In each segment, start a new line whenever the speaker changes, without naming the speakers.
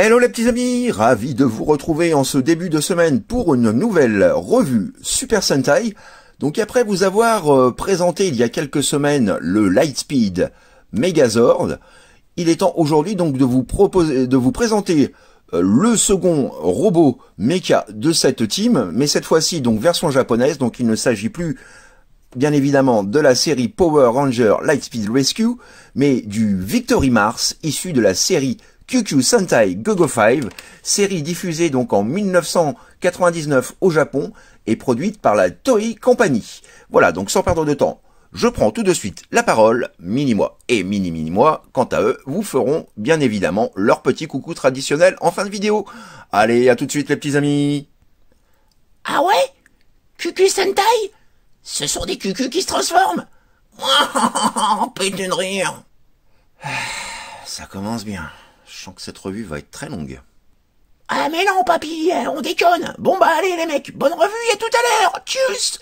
Hello les petits amis, ravi de vous retrouver en ce début de semaine pour une nouvelle revue Super Sentai. Donc après vous avoir euh, présenté il y a quelques semaines le Lightspeed Megazord. Il est temps aujourd'hui donc de vous proposer, de vous présenter euh, le second robot mecha de cette team, mais cette fois-ci donc version japonaise, donc il ne s'agit plus bien évidemment de la série Power Ranger Lightspeed Rescue, mais du Victory Mars issu de la série QQ Sentai Gogo 5, série diffusée donc en 1999 au Japon et produite par la Toei Company. Voilà, donc sans perdre de temps, je prends tout de suite la parole, mini-moi et mini-mini-moi, quant à eux, vous feront bien évidemment leur petit coucou traditionnel en fin de vidéo. Allez, à tout de suite les petits amis Ah ouais Cucu Sentai Ce sont des cucus qui se transforment Putain de rire ah, Ça commence bien. Je sens que cette revue va être très longue. Ah mais non papy, on déconne. Bon bah allez les mecs, bonne revue et tout à l'heure. Tchuss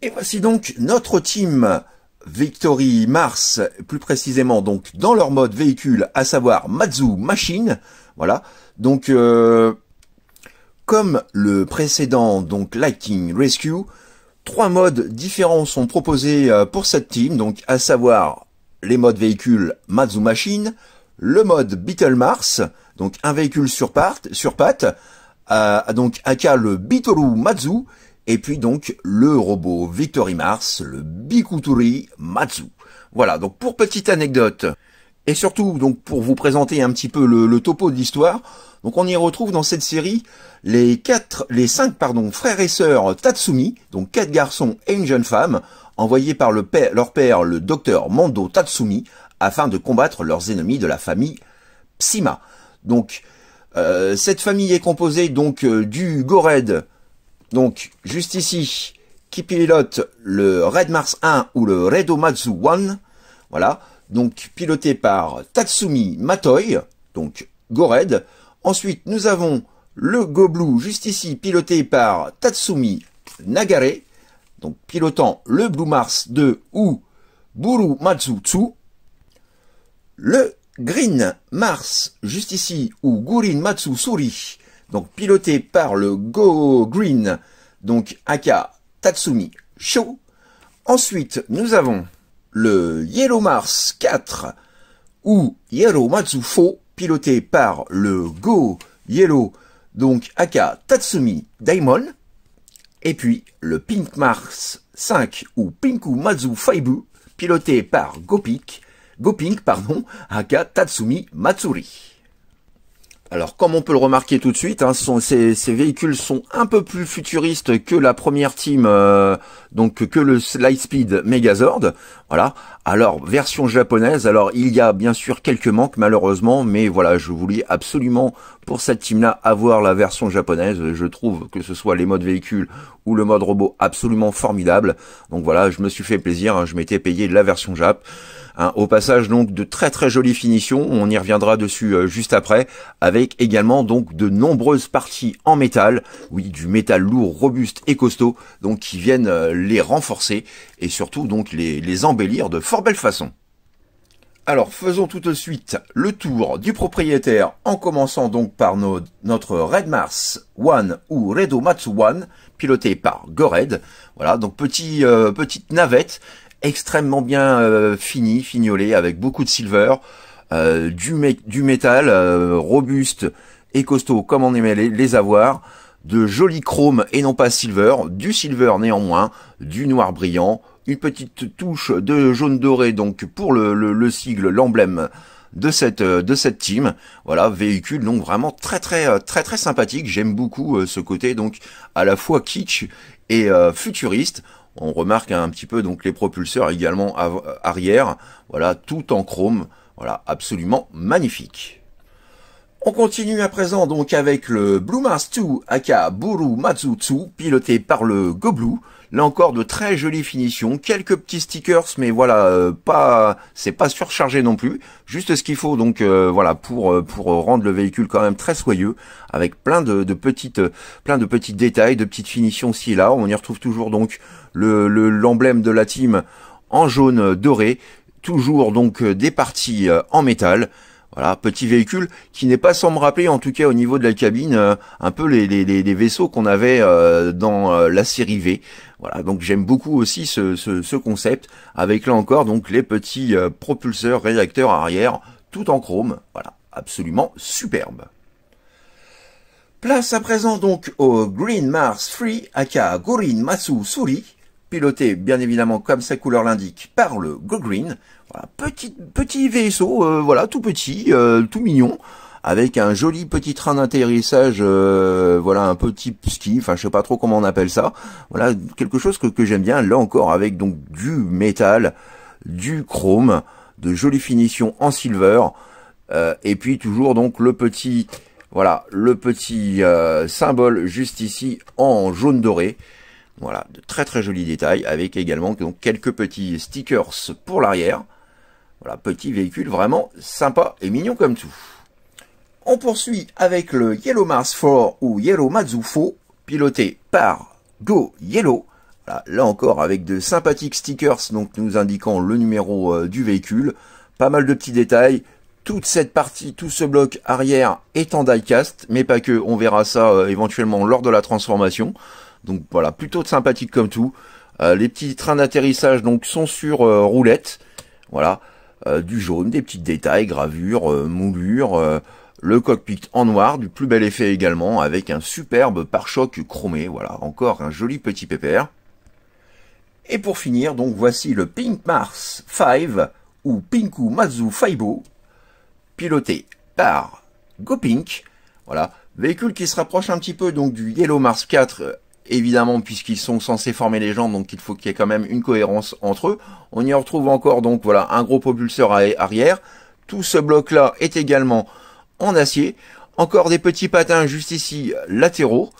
Et voici donc notre team Victory Mars, plus précisément donc dans leur mode véhicule, à savoir Matsu Machine. Voilà. Donc euh, comme le précédent donc Lightning Rescue, trois modes différents sont proposés euh, pour cette team, donc à savoir les modes véhicules Matsu Machine, le mode Beetle Mars, donc un véhicule sur, pattes, sur patte, euh, donc aka le Bitoru Matsu, et puis donc le robot Victory Mars, le Bikuturi Matsu. Voilà, donc pour petite anecdote, et surtout donc pour vous présenter un petit peu le, topo de l'histoire, donc on y retrouve dans cette série les quatre, les cinq pardon, frères et sœurs Tatsumi, donc quatre garçons et une jeune femme, envoyés par le leur père, le docteur Mando Tatsumi, afin de combattre leurs ennemis de la famille Psima. Donc, euh, cette famille est composée donc euh, du Gored, donc juste ici, qui pilote le Red Mars 1 ou le Redomatsu 1, voilà, donc piloté par Tatsumi Matoi, donc Gored. Ensuite, nous avons le Blue juste ici, piloté par Tatsumi Nagare, donc pilotant le Blue Mars 2 ou Buru Matsu le Green Mars, juste ici, ou Gurin Matsusuri, donc piloté par le Go Green, donc Aka Tatsumi Sho. Ensuite, nous avons le Yellow Mars 4, ou Yellow Matsufo, piloté par le Go Yellow, donc Aka Tatsumi Daimon. Et puis, le Pink Mars 5, ou Pinku Matsu Faibu, piloté par Gopik, Gopink, pardon, aka Tatsumi Matsuri. Alors comme on peut le remarquer tout de suite, ces, hein, véhicules sont un peu plus futuristes que la première team, euh, donc que le Lightspeed Megazord. Voilà. Alors version japonaise. Alors il y a bien sûr quelques manques malheureusement, mais voilà, je voulais absolument pour cette team-là avoir la version japonaise. Je trouve que ce soit les modes véhicules ou le mode robot absolument formidable. Donc voilà, je me suis fait plaisir. Hein. je m'étais payé la version Jap. Hein, au passage donc de très très jolies finitions, on y reviendra dessus euh, juste après, avec également donc de nombreuses parties en métal, oui du métal lourd, robuste et costaud, donc qui viennent euh, les renforcer et surtout donc les, embellir de fort belle façon. Alors faisons tout de suite le tour du propriétaire en commençant donc par nos, notre Red Mars One ou Mats One piloté par Gored. Voilà donc petit, euh, petite navette extrêmement bien euh, fini, fignolé, avec beaucoup de silver, euh, du, du métal euh, robuste et costaud comme on aimait les, les avoir, de jolis chrome et non pas silver, du silver néanmoins, du noir brillant, une petite touche de jaune doré donc pour le, le, sigle, l'emblème de cette de cette team. Voilà, véhicule donc vraiment très très très très sympathique. J'aime beaucoup ce côté donc à la fois kitsch et futuriste on remarque hein, un petit peu donc les propulseurs également arrière, voilà, tout en chrome, voilà, absolument magnifique. On continue à présent donc avec le Blue Mars 2 aka Buru Matsutsu, piloté par le Goblou. Là encore de très jolies finitions, quelques petits stickers, mais voilà, euh, pas, c'est pas surchargé non plus. Juste ce qu'il faut donc euh, voilà pour euh, pour rendre le véhicule quand même très soyeux, avec plein de, petites, plein de petits détails, de petites finitions ci et là. On y retrouve toujours donc le l'emblème de la team en jaune doré, toujours donc des parties en métal. Voilà, petit véhicule qui n'est pas sans me rappeler, en tout cas au niveau de la cabine, euh, un peu les, vaisseaux qu'on avait euh, dans euh, la série V. Voilà, donc j'aime beaucoup aussi ce, ce, concept, avec là encore donc les petits propulseurs réacteurs arrière, tout en chrome. Voilà, absolument superbe. Place à présent donc au Green Mars Free, aka Gorin Masu Suri, piloté bien évidemment comme sa couleur l'indique par le Go Green. Voilà, petit, petit vaisseau, euh, voilà, tout petit, euh, tout mignon, avec un joli petit train d'atterrissage, euh, voilà, un petit ski, enfin je sais pas trop comment on appelle ça. Voilà, quelque chose que, que j'aime bien, là encore, avec donc du métal, du chrome, de jolies finitions en silver, et puis toujours donc le petit, voilà, le petit symbole juste ici en jaune doré. Voilà, de très très jolis détails, avec également quelques petits stickers pour l'arrière. Voilà, petit véhicule vraiment sympa et mignon comme tout. On poursuit avec le Yellow Mars 4 ou Yellow Mazufo, piloté par Go Yellow. là encore avec de sympathiques stickers donc nous indiquant le numéro euh, du véhicule. Pas mal de petits détails. Toute cette partie, tout ce bloc arrière est en diecast, mais pas que. On verra ça euh, éventuellement lors de la transformation. Donc voilà, plutôt sympathique comme tout. Euh, les petits trains d'atterrissage donc sont sur euh, roulette. Voilà, euh, du jaune, des petits détails, gravures, moulures, le cockpit en noir, du plus bel effet également, avec un superbe pare-choc chromé. Voilà, encore un joli petit pépère. Et pour finir, donc voici le Pink Mars 5 ou Pinku Mazu Faibo, piloté par GoPink. Voilà, véhicule qui se rapproche un petit peu donc du Yellow Mars 4 évidemment puisqu'ils sont censés former les jambes, donc il faut qu'il y ait quand même une cohérence entre eux. On y retrouve encore donc voilà un gros propulseur arrière. Tout ce bloc là est également en acier. Encore des petits patins juste ici latéraux.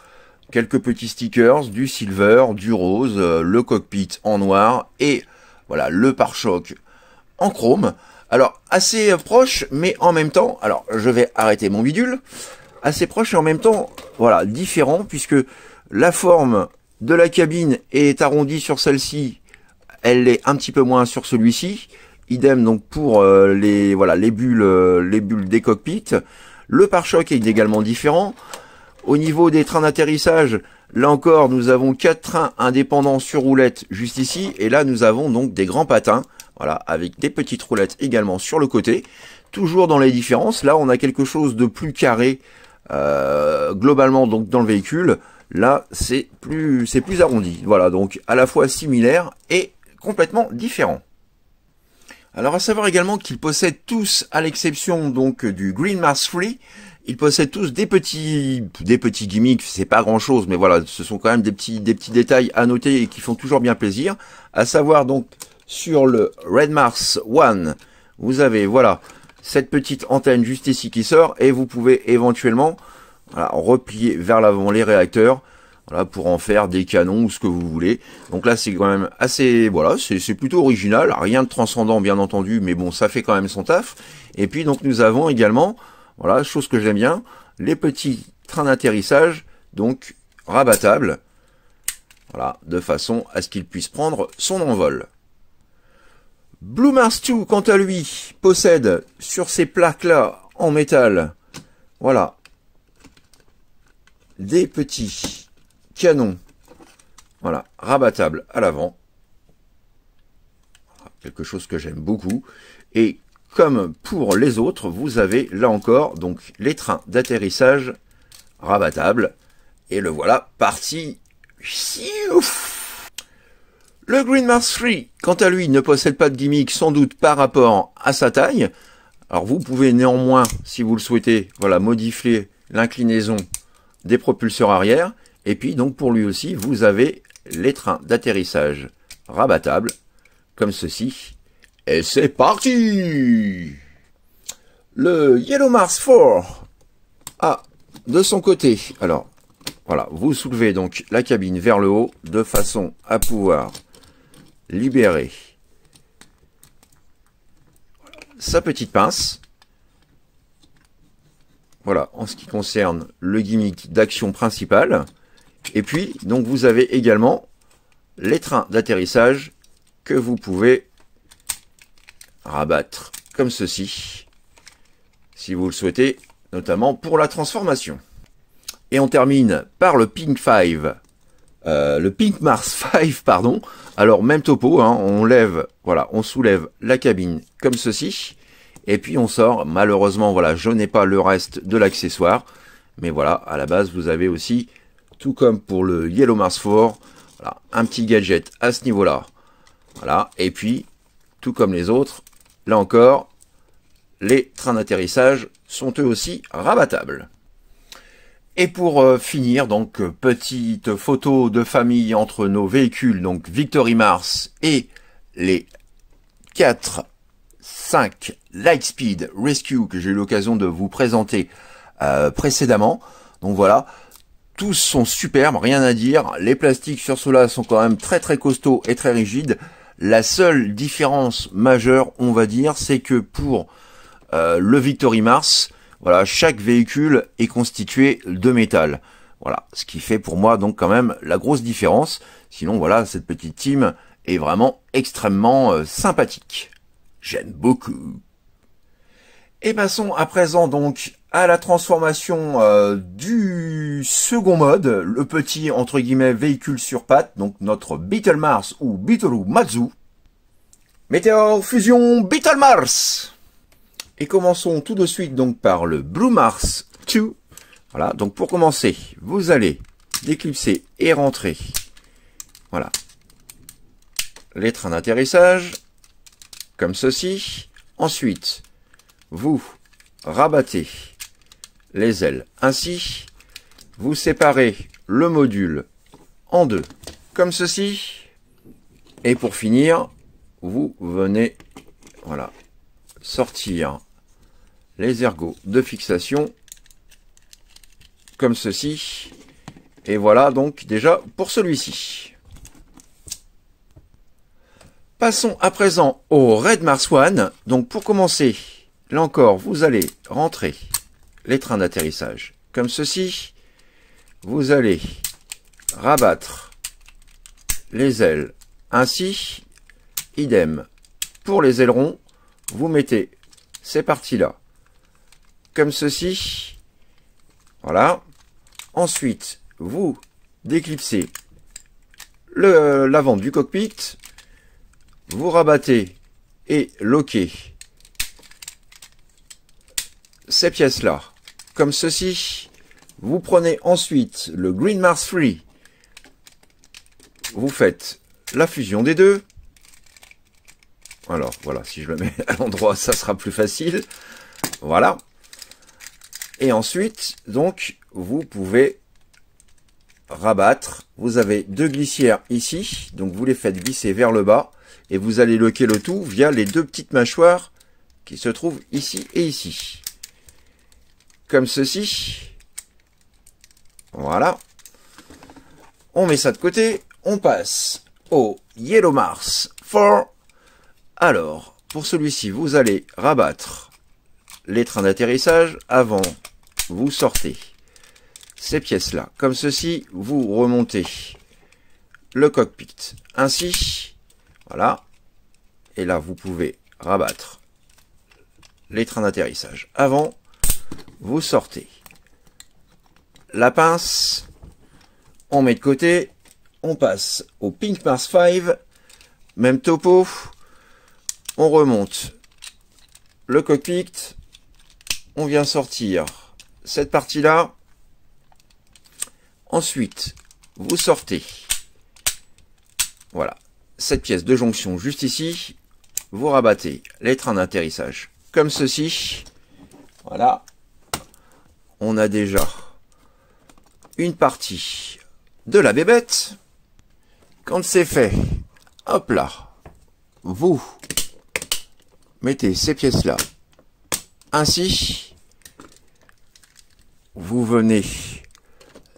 Quelques petits stickers, du silver, du rose, euh, le cockpit en noir et voilà le pare-choc en chrome. Alors assez proche mais en même temps, alors je vais arrêter mon bidule, assez proche et en même temps voilà différent puisque la forme de la cabine est arrondie sur celle-ci, elle est un petit peu moins sur celui-ci. Idem donc pour euh, les voilà les bulles euh, les bulles des cockpits. Le pare-choc est également différent. Au niveau des trains d'atterrissage, là encore nous avons quatre trains indépendants sur roulette juste ici et là nous avons donc des grands patins voilà avec des petites roulettes également sur le côté. Toujours dans les différences, là on a quelque chose de plus carré euh, globalement donc dans le véhicule. Là, c'est plus, c'est plus arrondi. Voilà, donc à la fois similaire et complètement différent. Alors à savoir également qu'ils possèdent tous, à l'exception donc du Green Mars Free, ils possèdent tous des petits, des petits gimmicks. C'est pas grand chose, mais voilà, ce sont quand même des petits, des petits détails à noter et qui font toujours bien plaisir. À savoir donc sur le Red Mars One, vous avez voilà cette petite antenne juste ici qui sort et vous pouvez éventuellement voilà, replier vers l'avant les réacteurs. Voilà, pour en faire des canons ou ce que vous voulez. Donc là, c'est quand même assez, voilà, c'est plutôt original, rien de transcendant bien entendu, mais bon, ça fait quand même son taf. Et puis donc nous avons également, voilà, chose que j'aime bien, les petits trains d'atterrissage, donc rabattables, voilà, de façon à ce qu'il puisse prendre son envol. Blue Mars 2, quant à lui, possède sur ces plaques-là en métal, voilà, des petits canons voilà, rabattables à l'avant. Quelque chose que j'aime beaucoup. Et comme pour les autres, vous avez là encore donc les trains d'atterrissage rabattables. Et le voilà parti. Le Green Mars 3, quant à lui, ne possède pas de gimmick sans doute par rapport à sa taille. Alors vous pouvez néanmoins, si vous le souhaitez, voilà, modifier l'inclinaison des propulseurs arrière, et puis donc pour lui aussi, vous avez les trains d'atterrissage rabattables, comme ceci. Et c'est parti Le Yellow Mars 4 a de son côté, alors, voilà, vous soulevez donc la cabine vers le haut, de façon à pouvoir libérer sa petite pince. Voilà, en ce qui concerne le gimmick d'action principale. Et puis, donc vous avez également les trains d'atterrissage que vous pouvez rabattre comme ceci, si vous le souhaitez, notamment pour la transformation. Et on termine par le Pink 5, euh, le Pink Mars 5, pardon. Alors même topo, hein, on lève, voilà, on soulève la cabine comme ceci. Et puis on sort, malheureusement, voilà, je n'ai pas le reste de l'accessoire. Mais voilà, à la base, vous avez aussi, tout comme pour le Yellow Mars 4, voilà, un petit gadget à ce niveau-là. Voilà, et puis, tout comme les autres, là encore, les trains d'atterrissage sont eux aussi rabattables. Et pour euh, finir, donc, euh, petite photo de famille entre nos véhicules, donc Victory Mars et les quatre 5 Lightspeed Rescue que j'ai eu l'occasion de vous présenter euh, précédemment. Donc voilà, tous sont superbes, rien à dire. Les plastiques sur ceux-là sont quand même très très costauds et très rigides. La seule différence majeure, on va dire, c'est que pour euh, le Victory Mars, voilà, chaque véhicule est constitué de métal. Voilà, ce qui fait pour moi donc quand même la grosse différence. Sinon, voilà, cette petite team est vraiment extrêmement euh, sympathique. J'aime beaucoup. Et passons à présent donc à la transformation euh, du second mode, le petit entre guillemets véhicule sur pattes, donc notre Beetle Mars ou Beetle Mazu. Météor fusion Beetle Mars. Et commençons tout de suite donc par le Blue Mars 2. Voilà, donc pour commencer, vous allez déclipser et rentrer. Voilà. Les trains d'atterrissage comme ceci. Ensuite, vous rabattez les ailes ainsi. Vous séparez le module en deux, comme ceci. Et pour finir, vous venez voilà, sortir les ergots de fixation comme ceci. Et voilà donc déjà pour celui-ci. Passons à présent au Red Mars One. Donc pour commencer, là encore, vous allez rentrer les trains d'atterrissage comme ceci. Vous allez rabattre les ailes ainsi. Idem pour les ailerons. Vous mettez ces parties-là comme ceci. Voilà. Ensuite, vous déclipsez l'avant du cockpit vous rabattez et loquez ces pièces-là, comme ceci. Vous prenez ensuite le Green Mars Free. Vous faites la fusion des deux. Alors, voilà, si je le mets à l'endroit, ça sera plus facile. Voilà. Et ensuite, donc, vous pouvez rabattre. Vous avez deux glissières ici, donc vous les faites glisser vers le bas et vous allez loquer le tout via les deux petites mâchoires qui se trouvent ici et ici. Comme ceci. Voilà. On met ça de côté. On passe au Yellow Mars 4. Alors, pour celui-ci, vous allez rabattre les trains d'atterrissage avant. Vous sortez ces pièces-là. Comme ceci, vous remontez le cockpit. Ainsi, voilà. Et là, vous pouvez rabattre les trains d'atterrissage avant. Vous sortez. La pince, on met de côté. On passe au Pink Mars 5. Même topo. On remonte le cockpit. On vient sortir cette partie-là. Ensuite, vous sortez. Voilà cette pièce de jonction juste ici, vous rabattez les trains d'atterrissage comme ceci. Voilà. On a déjà une partie de la bébête. Quand c'est fait, hop là, vous mettez ces pièces-là ainsi. Vous venez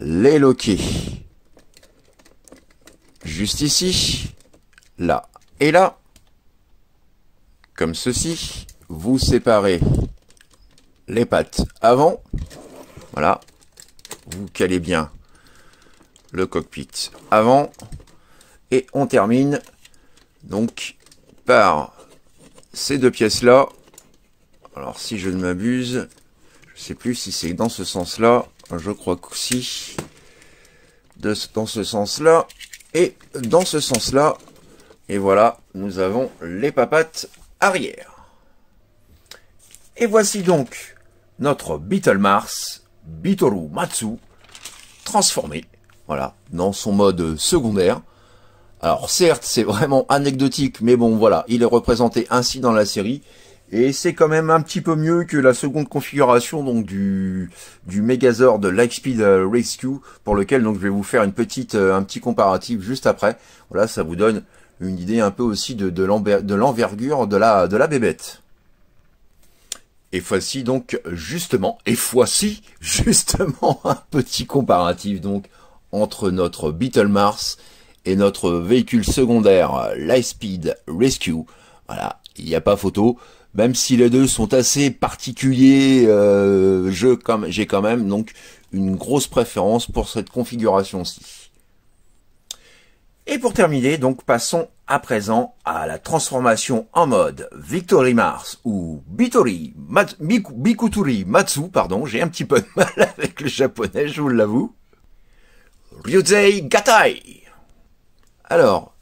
les loquer juste ici là et là, comme ceci, vous séparez les pattes avant, voilà, vous calez bien le cockpit avant, et on termine donc par ces deux pièces là, alors si je ne m'abuse, je ne sais plus si c'est dans ce sens là, je crois que si, dans ce sens là, et dans ce sens là, et voilà, nous avons les papates arrière. Et voici donc notre Beetle Mars, Bitoru Matsu, transformé, voilà, dans son mode secondaire. Alors certes, c'est vraiment anecdotique, mais bon voilà, il est représenté ainsi dans la série. Et c'est quand même un petit peu mieux que la seconde configuration donc du du Megazord Lightspeed Rescue pour lequel donc je vais vous faire une petite euh, un petit comparatif juste après. Voilà, ça vous donne une idée un peu aussi de, de l'envergure de la, de la bébête. Et voici donc justement, et voici justement un petit comparatif donc entre notre Beetle Mars et notre véhicule secondaire Speed Rescue. Voilà, il n'y a pas photo, même si les deux sont assez particuliers, euh, j'ai quand même donc une grosse préférence pour cette configuration-ci. Et pour terminer, donc passons à présent à la transformation en mode Victory Mars ou Bitori Bikuturi Matsu, pardon, j'ai un petit peu de mal avec le japonais, je vous l'avoue. Ryuzei Gatai. Alors,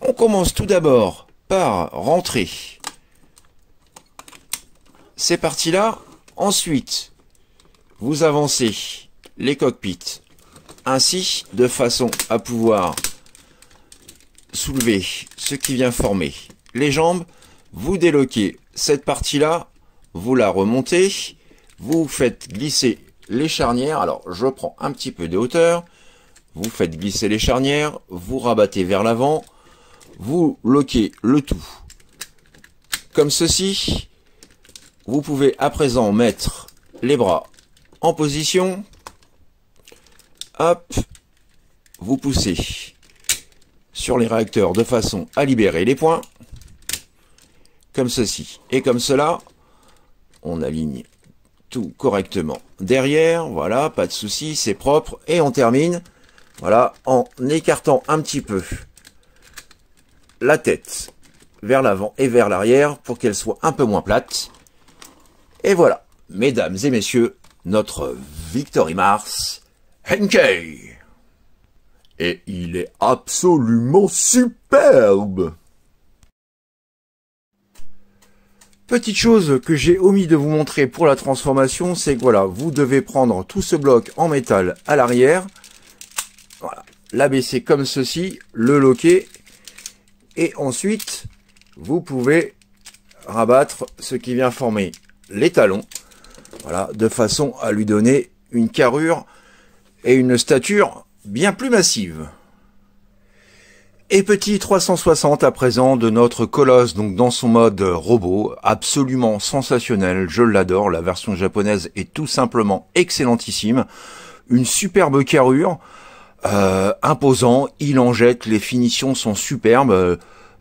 on commence tout d'abord par rentrer ces parties-là. Ensuite, vous avancez les cockpits ainsi de façon à pouvoir soulevez ce qui vient former les jambes, vous déloquez cette partie-là, vous la remontez, vous faites glisser les charnières, alors je prends un petit peu de hauteur, vous faites glisser les charnières, vous rabattez vers l'avant, vous loquez le tout comme ceci. Vous pouvez à présent mettre les bras en position. Hop, vous poussez sur les réacteurs de façon à libérer les points, comme ceci et comme cela. On aligne tout correctement derrière, voilà, pas de souci, c'est propre. Et on termine, voilà, en écartant un petit peu la tête vers l'avant et vers l'arrière pour qu'elle soit un peu moins plate. Et voilà, mesdames et messieurs, notre Victory Mars Henkei et il est absolument superbe Petite chose que j'ai omis de vous montrer pour la transformation, c'est que voilà, vous devez prendre tout ce bloc en métal à l'arrière, voilà, l'abaisser comme ceci, le loquer, et ensuite, vous pouvez rabattre ce qui vient former les talons, voilà, de façon à lui donner une carrure et une stature bien plus massive. Et petit 360 à présent de notre Colosse, donc dans son mode robot, absolument sensationnel, je l'adore, la version japonaise est tout simplement excellentissime, une superbe carrure, euh, imposant, il en jette, les finitions sont superbes, euh,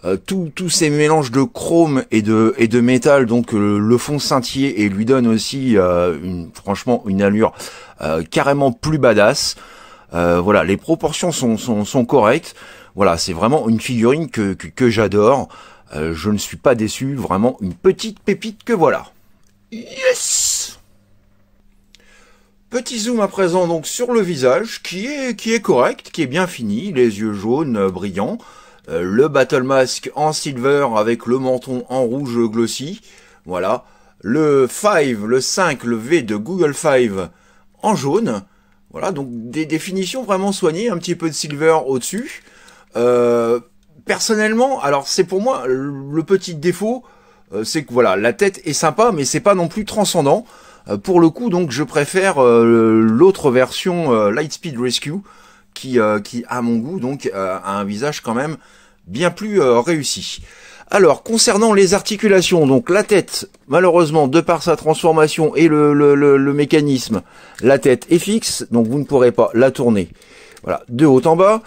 euh, tous ces mélanges de chrome et de, et de métal, donc le font scintiller et lui donne aussi une, franchement une allure carrément plus badass. Euh, voilà, les proportions sont, sont, correctes. Voilà, c'est vraiment une figurine que, que, j'adore. Euh, je ne suis pas déçu, vraiment une petite pépite que voilà. Yes Petit zoom à présent donc sur le visage qui est, qui est correct, qui est bien fini, les yeux jaunes euh, brillants, le battle mask en silver avec le menton en rouge glossy, voilà, le 5, le 5, le V de Google 5 en jaune, voilà, donc des définitions vraiment soignées, un petit peu de silver au-dessus. Euh, personnellement, alors c'est pour moi le petit défaut, euh, c'est que voilà, la tête est sympa, mais c'est pas non plus transcendant. Euh, pour le coup, donc je préfère l'autre version Lightspeed Rescue, qui, qui à mon goût donc a un visage quand même bien plus réussi. Alors, concernant les articulations, donc la tête, malheureusement, de par sa transformation et le, mécanisme, la tête est fixe, donc vous ne pourrez pas la tourner. Voilà, de haut en bas.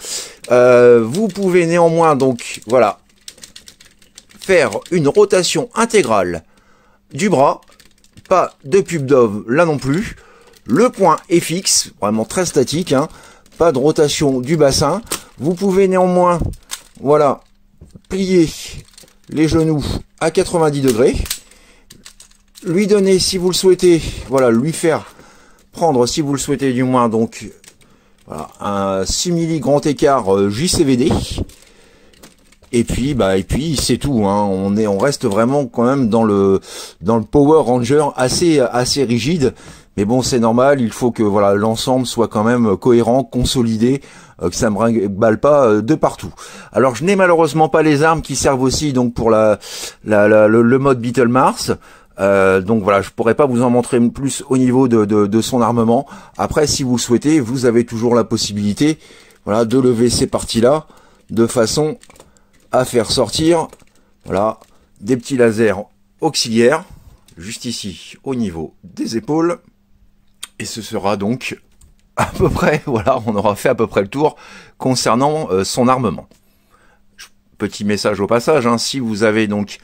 Euh, vous pouvez néanmoins, donc, voilà, faire une rotation intégrale du bras. Pas de pub d'ove là non plus. Le point est fixe, vraiment très statique, hein. pas de rotation du bassin. Vous pouvez néanmoins, voilà, plier les genoux à 90 degrés. Lui donner, si vous le souhaitez, voilà, lui faire prendre, si vous le souhaitez du moins, donc voilà, un simili grand écart euh, JCVD. Et puis, bah, et puis c'est tout. Hein. On est, on reste vraiment quand même dans le dans le Power Ranger assez assez rigide. Mais bon, c'est normal, il faut que voilà l'ensemble soit quand même euh, cohérent, consolidé, euh, que ça me balle pas euh, de partout. Alors je n'ai malheureusement pas les armes qui servent aussi donc pour la, le, mode Beetle Mars. donc voilà, je pourrais pas vous en montrer plus au niveau de, son armement. Après, si vous le souhaitez, vous avez toujours la possibilité, voilà, de lever ces parties-là de façon à faire sortir, voilà, des petits lasers auxiliaires, juste ici, au niveau des épaules. Et ce sera donc à peu près, voilà, on aura fait à peu près le tour concernant euh, son armement. Petit message au passage, hein, si vous avez donc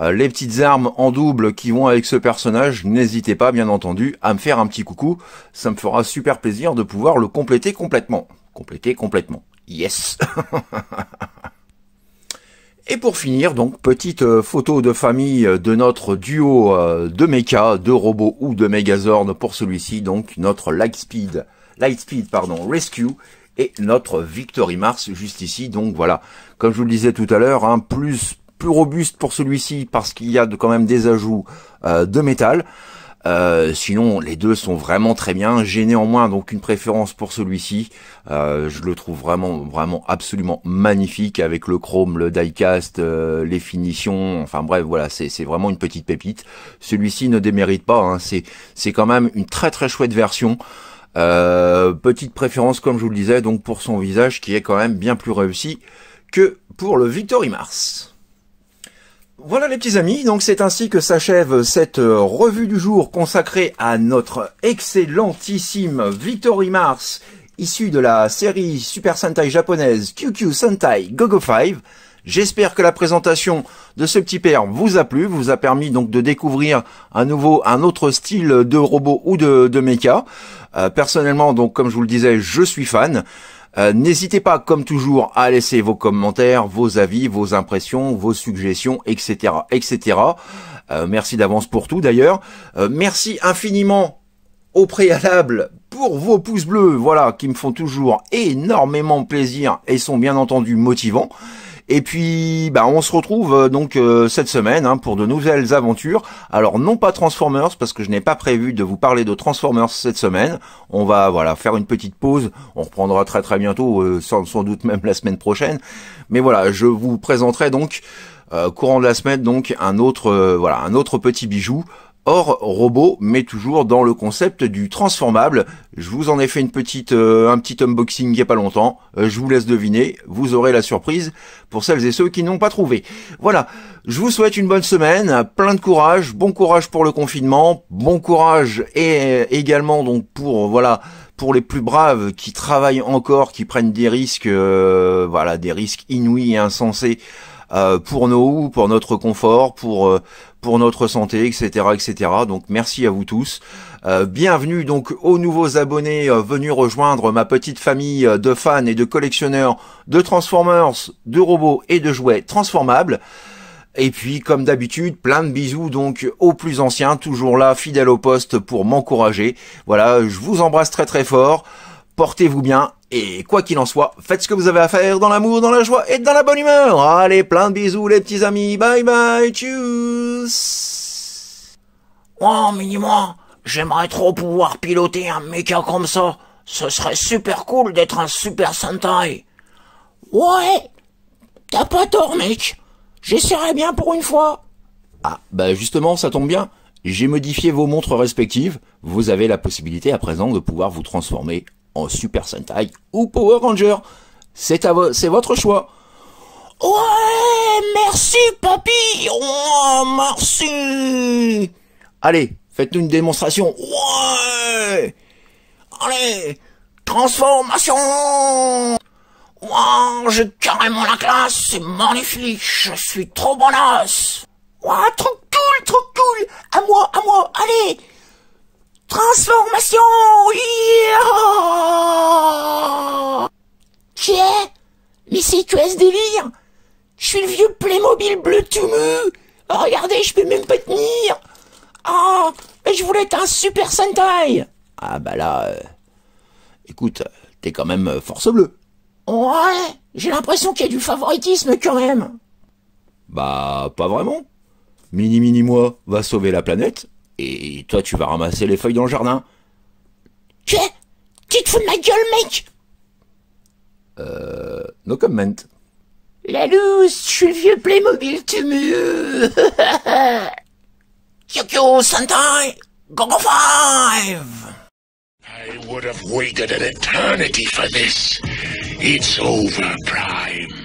euh, les petites armes en double qui vont avec ce personnage, n'hésitez pas bien entendu à me faire un petit coucou, ça me fera super plaisir de pouvoir le compléter complètement. Compléter complètement. Yes Et pour finir, donc petite euh, photo de famille euh, de notre duo euh, de mecha, de robots ou de Megazord pour celui-ci, donc notre Lightspeed, Lightspeed pardon, Rescue et notre Victory Mars juste ici. Donc voilà, comme je vous le disais tout à l'heure, un hein, plus plus robuste pour celui-ci parce qu'il y a quand même des ajouts de métal. Euh, sinon, les deux sont vraiment très bien. J'ai néanmoins donc une préférence pour celui-ci. Euh, je le trouve vraiment, vraiment absolument magnifique avec le chrome, le diecast, euh, les finitions. Enfin bref, voilà, c'est vraiment une petite pépite. Celui-ci ne démérite pas. Hein. C'est quand même une très très chouette version. petite préférence, comme je vous le disais, donc pour son visage qui est quand même bien plus réussi que pour le Victory Mars. Voilà les petits amis, donc c'est ainsi que s'achève cette euh, revue du jour consacrée à notre excellentissime Victory Mars, issu de la série Super Sentai japonaise QQ Sentai Gogo 5. J'espère que la présentation de ce petit père vous a plu, vous a permis donc de découvrir à nouveau un autre style de robot ou de, mecha. Euh, personnellement, donc comme je vous le disais, je suis fan. Euh, n'hésitez pas, comme toujours, à laisser vos commentaires, vos avis, vos impressions, vos suggestions, etc. etc. Euh, merci d'avance pour tout d'ailleurs. Euh, merci infiniment au préalable pour vos pouces bleus, voilà, qui me font toujours énormément plaisir et sont bien entendu motivants. Et puis, bah, on se retrouve euh, donc euh, cette semaine hein, pour de nouvelles aventures. Alors non pas Transformers parce que je n'ai pas prévu de vous parler de Transformers cette semaine. On va voilà faire une petite pause. On reprendra très très bientôt, euh, sans, sans doute même la semaine prochaine. Mais voilà, je vous présenterai donc courant de la semaine donc un autre voilà un autre petit bijou. Or robot, mais toujours dans le concept du transformable. Je vous en ai fait une petite, euh, un petit unboxing il n'y a pas longtemps. Euh, je vous laisse deviner, vous aurez la surprise pour celles et ceux qui n'ont pas trouvé. Voilà, je vous souhaite une bonne semaine, plein de courage, bon courage pour le confinement, bon courage et euh, également donc pour voilà pour les plus braves qui travaillent encore, qui prennent des risques, voilà, des risques inouïs et insensés pour nos pour notre confort, pour pour notre santé, etc., etc. Donc merci à vous tous. Euh, bienvenue donc aux nouveaux abonnés euh, venus rejoindre ma petite famille euh, de fans et de collectionneurs de Transformers, de robots et de jouets transformables. Et puis comme d'habitude, plein de bisous donc aux plus anciens, toujours là, fidèles au poste pour m'encourager. Voilà, je vous embrasse très très fort portez-vous bien, et quoi qu'il en soit, faites ce que vous avez à faire dans l'amour, dans la joie et dans la bonne humeur. Allez, plein de bisous les petits amis, bye bye, tchuss Oh, mais moi j'aimerais trop pouvoir piloter un mecha comme ça. Ce serait super cool d'être un super Sentai. Ouais, t'as pas tort, mec. J'essaierai bien pour une fois. Ah, bah justement, ça tombe bien. J'ai modifié vos montres respectives. Vous avez la possibilité à présent de pouvoir vous transformer en Super Sentai ou Power Ranger. C'est c'est votre choix. Ouais, merci papy. ouais, merci. Allez, faites-nous une démonstration. Ouais. Allez, transformation. Ouais, j'ai carrément la classe, c'est magnifique, je suis trop bonasse. Ouais, trop cool, trop cool. À moi, à moi, allez, Transformation Qui Tiens Mais si tu es ce délire Je suis le vieux Playmobil bleu tout mou oh, Regardez, je peux même pas tenir oh, Mais je voulais être un super Sentai Ah bah là... Euh... Écoute, t'es quand même euh, force bleue. Ouais J'ai l'impression qu'il y a du favoritisme quand même Bah, pas vraiment. Mini Mini Moi va sauver la planète et toi, tu vas ramasser les feuilles dans le jardin. Quoi Tu te fous de ma gueule, mec Euh. No comment. La loose, je suis le vieux Playmobil tumeux Kyokyo Sentai Go Five I would have waited an eternity for this. It's over, Prime.